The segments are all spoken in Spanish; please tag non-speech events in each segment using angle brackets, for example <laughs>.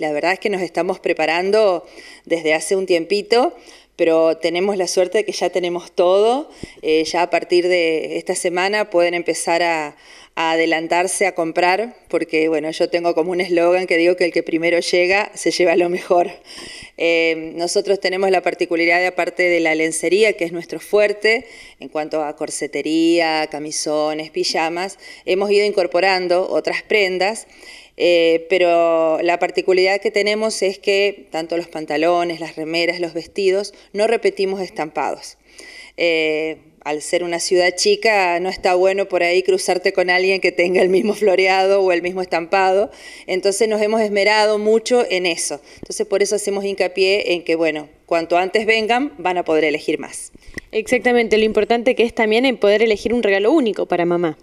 La verdad es que nos estamos preparando desde hace un tiempito, pero tenemos la suerte de que ya tenemos todo. Eh, ya a partir de esta semana pueden empezar a, a adelantarse a comprar, porque bueno, yo tengo como un eslogan que digo que el que primero llega se lleva lo mejor. Em, nosotros tenemos la particularidad, de, aparte de la lencería, que es nuestro fuerte, en cuanto a corsetería, camisones, pijamas, hemos ido incorporando otras prendas. Eh, pero la particularidad que tenemos es que tanto los pantalones, las remeras, los vestidos, no repetimos estampados. Eh, al ser una ciudad chica, no está bueno por ahí cruzarte con alguien que tenga el mismo floreado o el mismo estampado. Entonces nos hemos esmerado mucho en eso. Entonces por eso hacemos hincapié en que, bueno, cuanto antes vengan, van a poder elegir más. Exactamente, lo importante que es también en poder elegir un regalo único para mamá.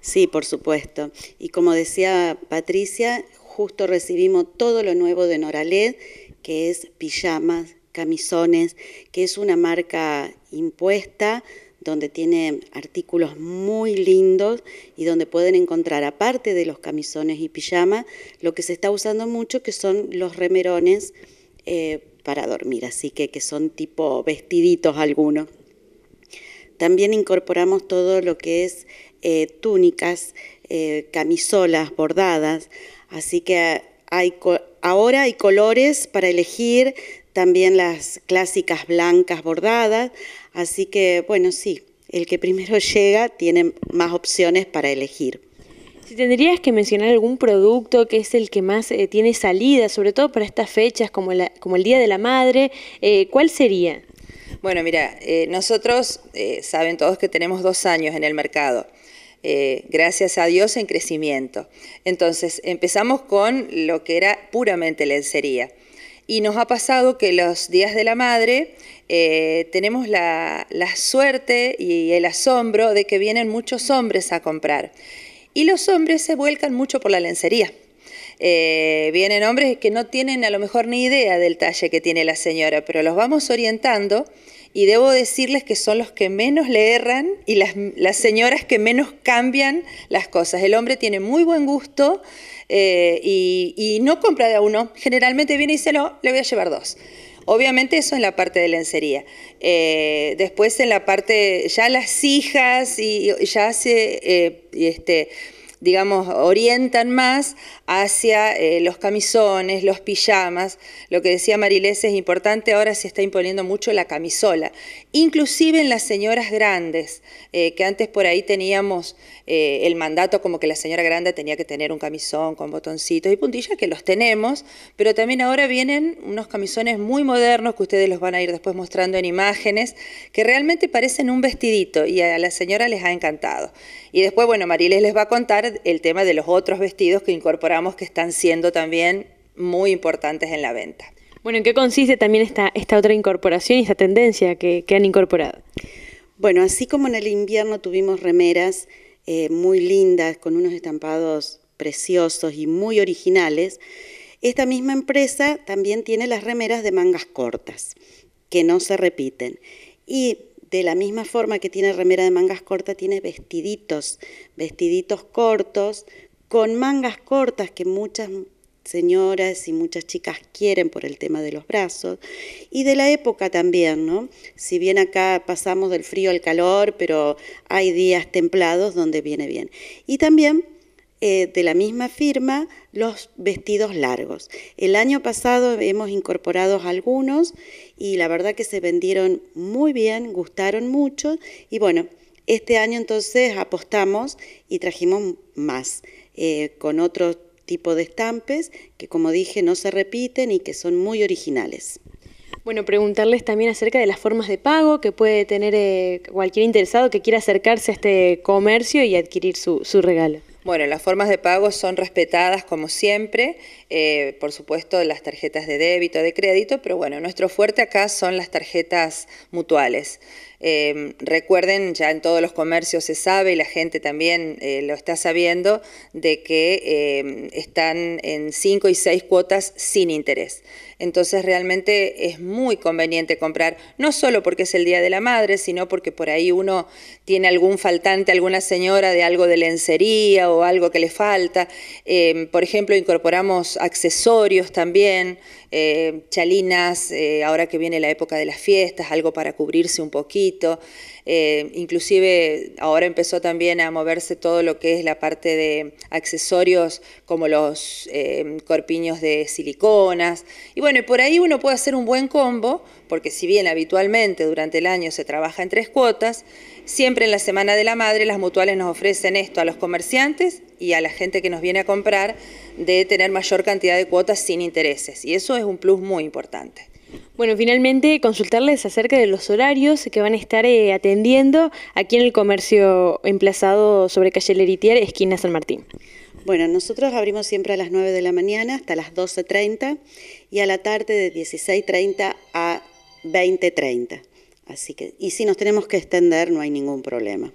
Sí, por supuesto. Y como decía Patricia, justo recibimos todo lo nuevo de Noraled, que es pijamas, Camisones, que es una marca impuesta donde tiene artículos muy lindos y donde pueden encontrar, aparte de los camisones y pijama, lo que se está usando mucho, que son los remerones eh, para dormir, así que, que son tipo vestiditos algunos. También incorporamos todo lo que es eh, túnicas, eh, camisolas bordadas, así que hay Ahora hay colores para elegir, también las clásicas blancas bordadas, así que bueno, sí, el que primero <laughs> llega tiene más opciones para elegir. Si tendrías que mencionar algún producto que es el que más eh, tiene salida, sobre todo para estas fechas como, el Día de la Madre, eh, ¿cuál sería? Bueno, mira, eh, nosotros saben todos que tenemos dos años en el mercado. Eh, gracias a Dios, en crecimiento. Entonces, empezamos con lo que era puramente lencería. Y nos ha pasado que los días de la madre eh, tenemos la, suerte y el asombro de que vienen muchos hombres a comprar. Y los hombres se vuelcan mucho por la lencería. Eh, vienen hombres que no tienen a lo mejor ni idea del talle que tiene la señora, pero los vamos orientando y debo decirles que son los que menos le erran y las, señoras que menos cambian las cosas. El hombre tiene muy buen gusto eh, y, no compra de a uno, generalmente viene y dice, no, le voy a llevar dos. Obviamente eso en la parte de lencería. Eh, después en la parte, ya las hijas y, ya hace eh, este, digamos, orientan más hacia eh, los camisones, los pijamas. Lo que decía Marilés es importante, ahora se está imponiendo mucho la camisola. Inclusive en las señoras grandes, eh, que antes por ahí teníamos eh, el mandato como que la señora grande tenía que tener un camisón con botoncitos y puntillas, que los tenemos, pero también ahora vienen unos camisones muy modernos que ustedes los van a ir después mostrando en imágenes, que realmente parecen un vestidito y a la señora les ha encantado. Y después, bueno, Marilés les va a contar el tema de los otros vestidos que incorporamos que están siendo también muy importantes en la venta. Bueno, ¿en qué consiste también esta, esta otra incorporación y esta tendencia que, han incorporado? Bueno, así como en el invierno tuvimos remeras eh, muy lindas, con unos estampados preciosos y muy originales, esta misma empresa también tiene las remeras de mangas cortas, que no se repiten. Y de la misma forma que tiene remera de mangas cortas, tiene vestiditos, vestiditos cortos, con mangas cortas que muchas señoras y muchas chicas quieren por el tema de los brazos y de la época también, ¿no? Si bien acá pasamos del frío al calor, pero hay días templados donde viene bien. Y también eh, de la misma firma los vestidos largos. El año pasado hemos incorporado algunos y la verdad que se vendieron muy bien, gustaron mucho y bueno, este año entonces apostamos y trajimos más eh, con otro tipo de estampes que como dije no se repiten y que son muy originales. Bueno, preguntarles también acerca de las formas de pago que puede tener eh, cualquier interesado que quiera acercarse a este comercio y adquirir su regalo. Bueno, las formas de pago son respetadas como siempre, eh, por supuesto las tarjetas de débito, de crédito, pero bueno, nuestro fuerte acá son las tarjetas mutuales. Em, recuerden, ya en todos los comercios se sabe y la gente también eh, lo está sabiendo, de que em, están en cinco y seis cuotas sin interés. Entonces realmente es muy conveniente comprar, no solo porque es el Día de la Madre, sino porque por ahí uno tiene algún faltante, alguna señora de algo de lencería o algo que le falta. Em, por ejemplo, incorporamos accesorios también, eh, chalinas, eh, ahora que viene la época de las fiestas, algo para cubrirse un poquito. Eh, inclusive ahora empezó también a moverse todo lo que es la parte de accesorios como los corpiños de siliconas. Y bueno, por ahí uno puede hacer un buen combo, porque si bien habitualmente durante el año se trabaja en tres cuotas, siempre en la Semana de la Madre las mutuales nos ofrecen esto a los comerciantes y a la gente que nos viene a comprar de tener mayor cantidad de cuotas sin intereses. Y eso es es un plus muy importante. Bueno, finalmente consultarles acerca de los horarios que van a estar eh, atendiendo aquí en el comercio emplazado sobre calle Leritier, esquina San Martín. Bueno, nosotros abrimos siempre a las 9 de la mañana hasta las 12.30 y a la tarde de 16.30 a 20.30. Así que, y si nos tenemos que extender, no hay ningún problema.